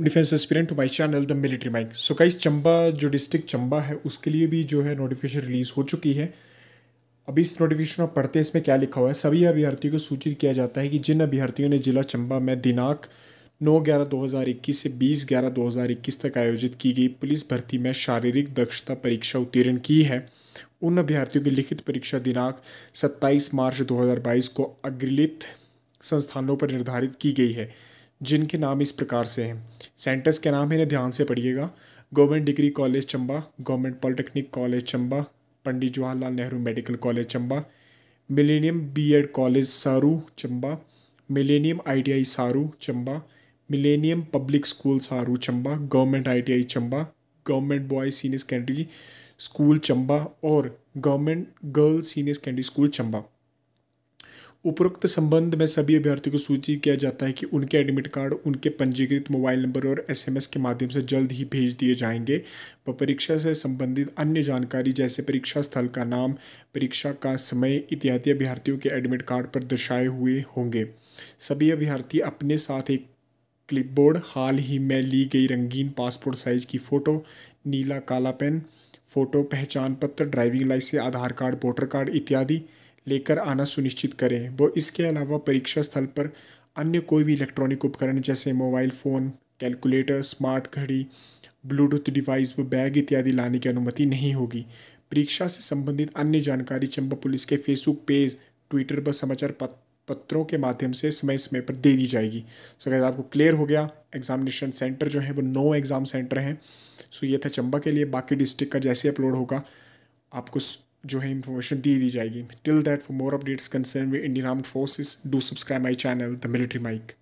defence aspirant to my channel the Military Mike so guys Chamba जो district Chamba है उसके लिए भी जो है नोटिफिकेशन रिलीज़ हो चुकी है अभी इस नोटिफिकेशन आप पढ़ते हैं इसमें क्या लिखा हुआ है सभी अभ्यर्थियों को सूचित किया जाता है कि जिन अभ्यर्थियों ने जिला चंबा में दिनांक 9 ग्यारह 2021 से 20 ग्यारह 2021 तक आयोजित की गई पुलिस भर्ती में शारीरिक दक्षता परीक्षा उत्तीर्ण की है उन अभ्यर्थियों की लिखित परीक्षा दिनांक 27 मार्च 2022 को अग्रलित संस्थानों पर निर्धारित की गई है जिनके नाम इस प्रकार से हैं सेंटर्स के नाम इन्हें ध्यान से पढ़िएगा government degree college Chamba government polytechnic college Chamba Pandit Jawaharlal Nehru medical college Chamba Millennium B Ed college Saru Chamba millennium ITI सारू Chamba millennium public school Saru Chamba government ITI Chamba government boys senior secondary school Chamba और government girls senior secondary school Chamba उपरोक्त संबंध में सभी अभ्यर्थियों को सूचित किया जाता है कि उनके एडमिट कार्ड उनके पंजीकृत मोबाइल नंबर और एसएमएस के माध्यम से जल्द ही भेज दिए जाएंगे व परीक्षा से संबंधित अन्य जानकारी जैसे परीक्षा स्थल का नाम परीक्षा का समय इत्यादि अभ्यर्थियों के एडमिट कार्ड पर दर्शाए हुए होंगे सभी अभ्यर्थी अपने साथ एक क्लिपबोर्ड हाल ही में ली गई रंगीन पासपोर्ट साइज की फ़ोटो नीला काला पेन फ़ोटो पहचान पत्र driving licence Aadhaar card voter card इत्यादि लेकर आना सुनिश्चित करें वो इसके अलावा परीक्षा स्थल पर अन्य कोई भी इलेक्ट्रॉनिक उपकरण जैसे मोबाइल फ़ोन कैलकुलेटर स्मार्ट घड़ी ब्लूटूथ डिवाइस व बैग इत्यादि लाने की अनुमति नहीं होगी परीक्षा से संबंधित अन्य जानकारी चंबा पुलिस के फेसबुक पेज ट्विटर पर समाचार पत्रों के माध्यम से समय समय पर दे दी जाएगी सो so, आपको क्लियर हो गया एग्जामिनेशन सेंटर जो है वो नो एग्ज़ाम सेंटर हैं सो so, ये था चंबा के लिए बाकी डिस्ट्रिक्ट का जैसे अपलोड होगा आपको जो है इन्फॉर्मेशन दे दी जाएगी till that for more updates concern with Indian armed forces do subscribe my channel the Military mic